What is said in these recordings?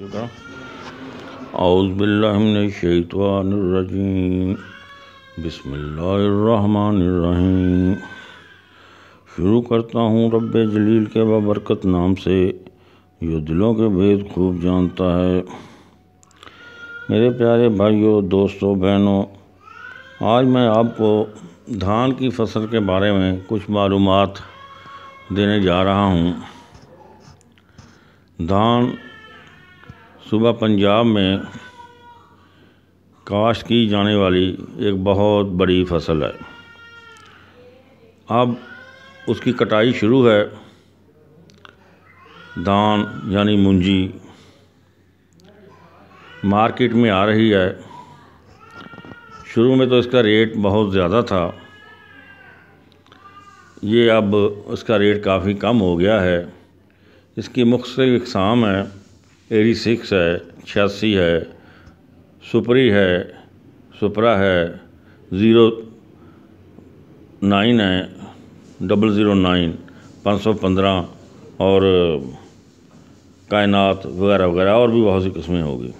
क्यों शुरू करता हूँ रब जलील के बाबरकत नाम से जो दिलों के भेद खूब जानता है मेरे प्यारे भाइयों दोस्तों बहनों आज मैं आपको धान की फसल के बारे में कुछ मालूम देने जा रहा हूँ धान सुबह पंजाब में काश्त की जाने वाली एक बहुत बड़ी फसल है अब उसकी कटाई शुरू है धान यानी मुंजी मार्केट में आ रही है शुरू में तो इसका रेट बहुत ज़्यादा था ये अब इसका रेट काफ़ी कम हो गया है इसकी मुख्तलिफ़ इकसाम है एटी सिक्स है छियासी है सुपरी है सुपरा है ज़ीरो नाइन है डबल ज़ीरो नाइन पाँच सौ पंद्रह और कायनात वगैरह वगैरह और भी बहुत सी किस्में होगी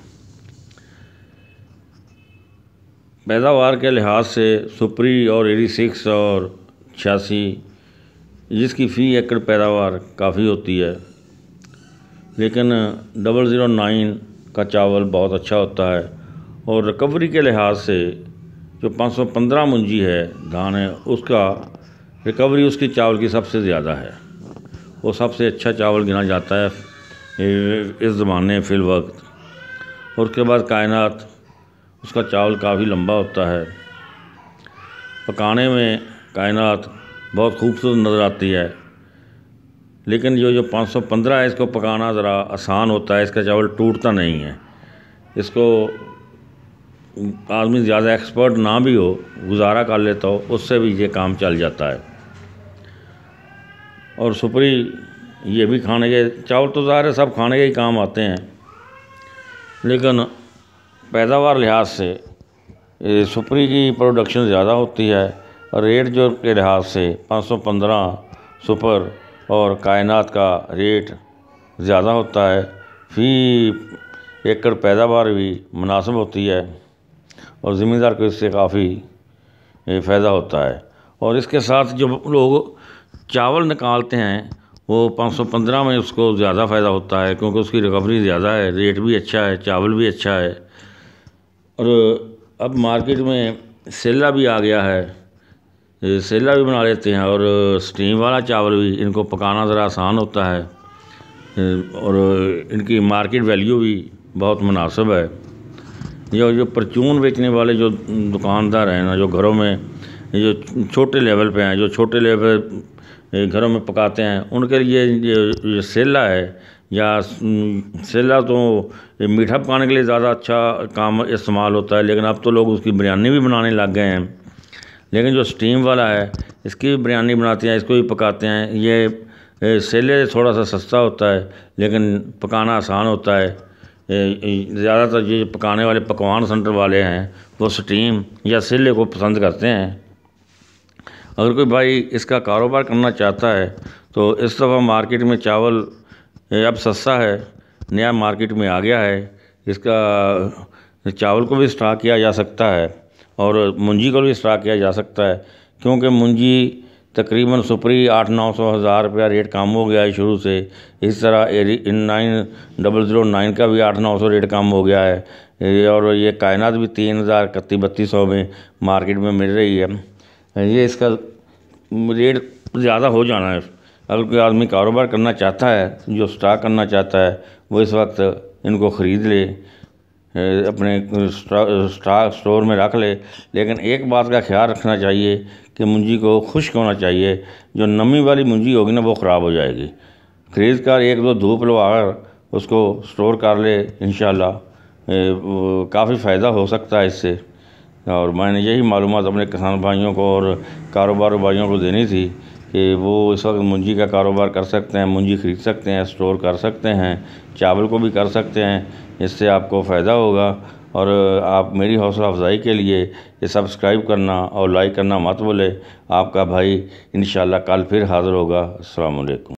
पैदावार के लिहाज से सुपरी और एटी सिक्स और छियासी जिसकी फ़ी एकड़ पैदावार काफ़ी होती है लेकिन डबल ज़ीरो नाइन का चावल बहुत अच्छा होता है और रिकवरी के लिहाज से जो पाँच सौ पंद्रह मुंजी है धान है उसका रिकवरी उसकी चावल की सबसे ज़्यादा है वो सबसे अच्छा चावल गिना जाता है इस ज़माने फिल वक्त और उसके बाद कायनात उसका चावल काफ़ी लंबा होता है पकाने में कायनात बहुत खूबसूरत नज़र आती है लेकिन ये जो 515 है इसको पकाना ज़रा आसान होता है इसका चावल टूटता नहीं है इसको आदमी ज़्यादा एक्सपर्ट ना भी हो गुजारा कर लेता हो उससे भी ये काम चल जाता है और सुपरी ये भी खाने के चावल तो ज़ाहिर सब खाने के ही काम आते हैं लेकिन पैदावार लिहाज से सुपरी की प्रोडक्शन ज़्यादा होती है रेट जो के लिहाज से 515 सुपर और कायनात का रेट ज़्यादा होता है फ़ी एकड़ पैदावार भी मुनासिब होती है और ज़मींदार को इससे काफ़ी फ़ायदा होता है और इसके साथ जो लोग चावल निकालते हैं वो 515 में उसको ज़्यादा फ़ायदा होता है क्योंकि उसकी रिकवरी ज़्यादा है रेट भी अच्छा है चावल भी अच्छा है और अब मार्केट में सेला भी आ गया है सेला भी बना लेते हैं और स्टीम वाला चावल भी इनको पकाना ज़रा आसान होता है और इनकी मार्केट वैल्यू भी बहुत मुनासिब है ये जो परचून बेचने वाले जो दुकानदार हैं ना जो घरों में जो छोटे लेवल पे हैं जो छोटे लेवल घरों में पकाते हैं उनके लिए ये सेला है या सेला तो मीठा पकाने के लिए ज़्यादा अच्छा काम इस्तेमाल होता है लेकिन अब तो लोग उसकी बिरयानी भी बनाने लग गए हैं लेकिन जो स्टीम वाला है इसकी भी बिरयानी बनाते हैं इसको भी पकाते हैं ये सेले थोड़ा सा सस्ता होता है लेकिन पकाना आसान होता है ज़्यादातर ये पकाने वाले पकवान सेंटर वाले हैं वो स्टीम या सिले को पसंद करते हैं अगर कोई भाई इसका कारोबार करना चाहता है तो इस दफ़ा मार्केट में चावल अब सस्ता है नया मार्केट में आ गया है इसका चावल को भी स्टॉक किया जा सकता है और मुंजी को भी स्टॉक किया जा सकता है क्योंकि मुंजी तकरीबन सुपरी आठ नौ सौ हज़ार रुपया रेट कम हो गया है शुरू से इस तरह इन नाइन डबल ज़ीरो नाइन का भी आठ नौ सौ रेट कम हो गया है और ये कायनात भी तीन हज़ार इकतीस बत्तीस सौ में मार्केट में मिल रही है ये इसका रेट ज़्यादा हो जाना है अगर कोई आदमी कारोबार करना चाहता है जो स्टाक करना चाहता है वो इस वक्त इनको ख़रीद ले अपने स्टॉक स्टोर में रख ले लेकिन एक बात का ख्याल रखना चाहिए कि मुंजी को खुश्क होना चाहिए जो नमी वाली मुंजी होगी ना वो ख़राब हो जाएगी खरीद कर एक दो धूप लगाकर उसको स्टोर कर ले इन काफ़ी फ़ायदा हो सकता है इससे और मैंने यही मालूम अपने किसान भाइयों को और कारोबार भाइयों को देनी थी कि वो इस वक्त मुंजी का कारोबार कर सकते हैं मुंजी खरीद सकते हैं स्टोर कर सकते हैं चावल को भी कर सकते हैं इससे आपको फ़ायदा होगा और आप मेरी हौसला अफज़ाई के लिए ये सब्सक्राइब करना और लाइक करना मत बोले आपका भाई इन कल फिर हाज़िर होगा अलकुम